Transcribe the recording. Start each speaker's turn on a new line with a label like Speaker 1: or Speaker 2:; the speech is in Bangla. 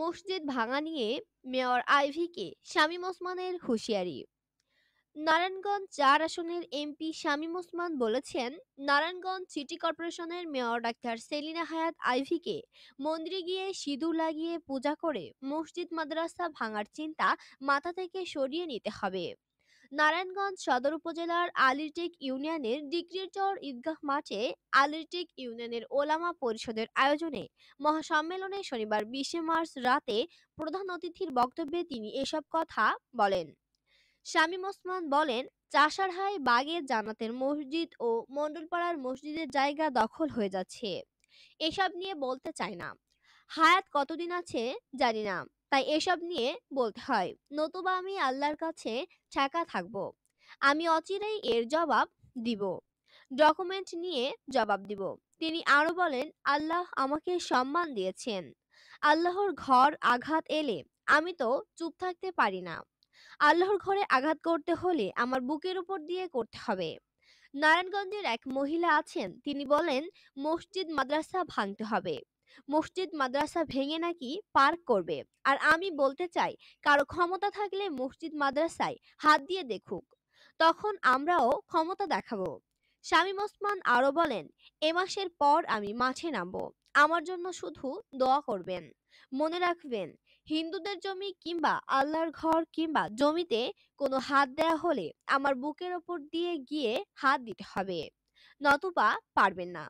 Speaker 1: মসজিদ ভাঙা নিয়ে মেয়র আইভিকে শামীম ওসমানের হুঁশিয়ারি নারায়ণগঞ্জ চার আসনের এমপি শামীম ওসমান বলেছেন নারায়ণগঞ্জ সিটি কর্পোরেশনের মেয়র ডাক্তার সেলিনা হায়াত আইভিকে মন্দিরে গিয়ে সিঁদুর লাগিয়ে পূজা করে মসজিদ মাদ্রাসা ভাঙার চিন্তা মাথা থেকে সরিয়ে নিতে হবে নারায়ণগঞ্জ সদর উপজেলার আলিটেক ইউনিয়নের ডিগ্রিচর ঈদগাহ মাঠে আলিটেক ইউনিয়নের ওলামা পরিষদের আয়োজনে মহাসম্মেলনে শনিবার বিশে মার্চ রাতে প্রধান অতিথির বক্তব্যে তিনি এসব কথা বলেন শামীম ওসমান বলেন চাষারহায় বাগের জানাতের মসজিদ ও মণ্ডলপাড়ার মসজিদের জায়গা দখল হয়ে যাচ্ছে এসব নিয়ে বলতে চাই না হায়াত কতদিন আছে জানি না তাই এসব নিয়ে বলতে হয় নতুবা আমি আল্লাহর কাছে ঠেকা থাকব আমি অচিরেই এর জবাব দিব ডকুমেন্ট নিয়ে জবাব দিব তিনি আরো বলেন আল্লাহ আমাকে সম্মান দিয়েছেন আল্লাহর ঘর আঘাত এলে আমি তো চুপ থাকতে পারি না আল্লাহর ঘরে আঘাত করতে হলে আমার বুকের উপর দিয়ে করতে হবে নারায়ণগঞ্জের এক মহিলা আছেন তিনি বলেন মসজিদ মাদ্রাসা ভাঙতে হবে মসজিদ মাদ্রাসা ভেঙে নাকি পার্ক করবে আর আমি বলতে চাই কারো ক্ষমতা থাকলে মসজিদ মাদ্রাসায় হাত দিয়ে দেখুক তখন আমরাও ক্ষমতা দেখাবো শামীম ওসমান আরও বলেন এ মাসের পর আমি মাঠে নামব আমার জন্য শুধু দোয়া করবেন মনে রাখবেন হিন্দুদের জমি কিংবা আল্লাহর ঘর কিংবা জমিতে কোনো হাত দেয়া হলে আমার বুকের ওপর দিয়ে গিয়ে হাত দিতে হবে নতুবা পারবেন না